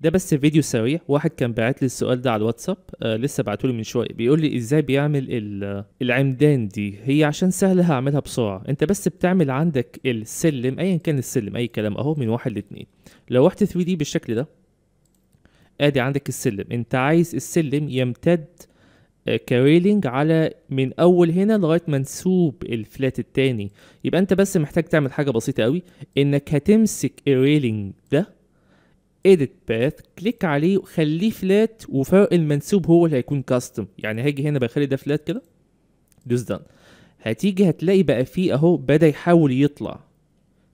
ده بس فيديو سريع واحد كان بعت لي السؤال ده على الواتساب آه لسه بعته لي من شويه بيقول لي ازاي بيعمل العمدان دي هي عشان سهله هعملها بسرعه انت بس بتعمل عندك السلم ايا كان السلم اي كلام اهو من واحد لاتنين لو رحت 3 دي بالشكل ده ادي عندك السلم انت عايز السلم يمتد آه، كريلينج على من اول هنا لغايه ما نسوب الفلات التاني يبقى انت بس محتاج تعمل حاجه بسيطه قوي انك هتمسك الريلينج ده edit path كليك عليه وخليه فلات وفوق المنسوب هو اللي هيكون كاستم يعني هاجي هنا بخلي ده فلات كده دوس دان هتيجي هتلاقي بقى فيه اهو بدا يحاول يطلع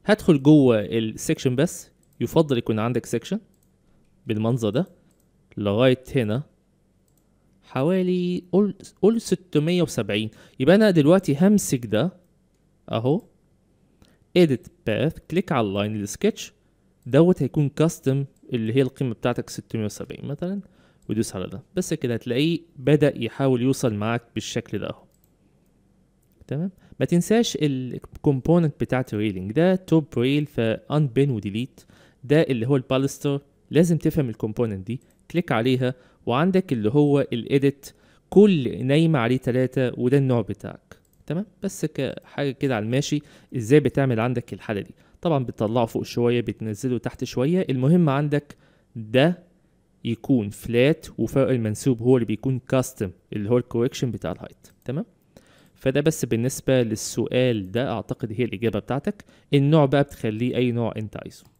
هدخل جوه السكشن بس يفضل يكون عندك سكشن بالمنظر ده لغايه هنا حوالي قول قول 670 يبقى انا دلوقتي همسك ده اهو edit path كليك على اللاين السكتش دوت هيكون كاستم اللي هي القيمه بتاعتك 670 مثلا ودوس على ده بس كده هتلاقيه بدا يحاول يوصل معاك بالشكل ده اهو تمام ما تنساش الكومبوننت بتاعت ريلينج ده توب ريل فان بين وديليت ده اللي هو البالستر لازم تفهم الكومبوننت دي كليك عليها وعندك اللي هو الايديت كل نايمه عليه ثلاثة وده النوع بتاعك تمام بس كحاجه كده على الماشي ازاي بتعمل عندك الحاله دي طبعا بتطلعه فوق شويه بتنزله تحت شويه المهم عندك ده يكون فلات وفوق المنسوب هو اللي بيكون كاستم اللي هو الكوركشن بتاع الهايت تمام فده بس بالنسبة للسؤال ده أعتقد هي الإجابة بتاعتك النوع بقى بتخليه أي نوع أنت عايزه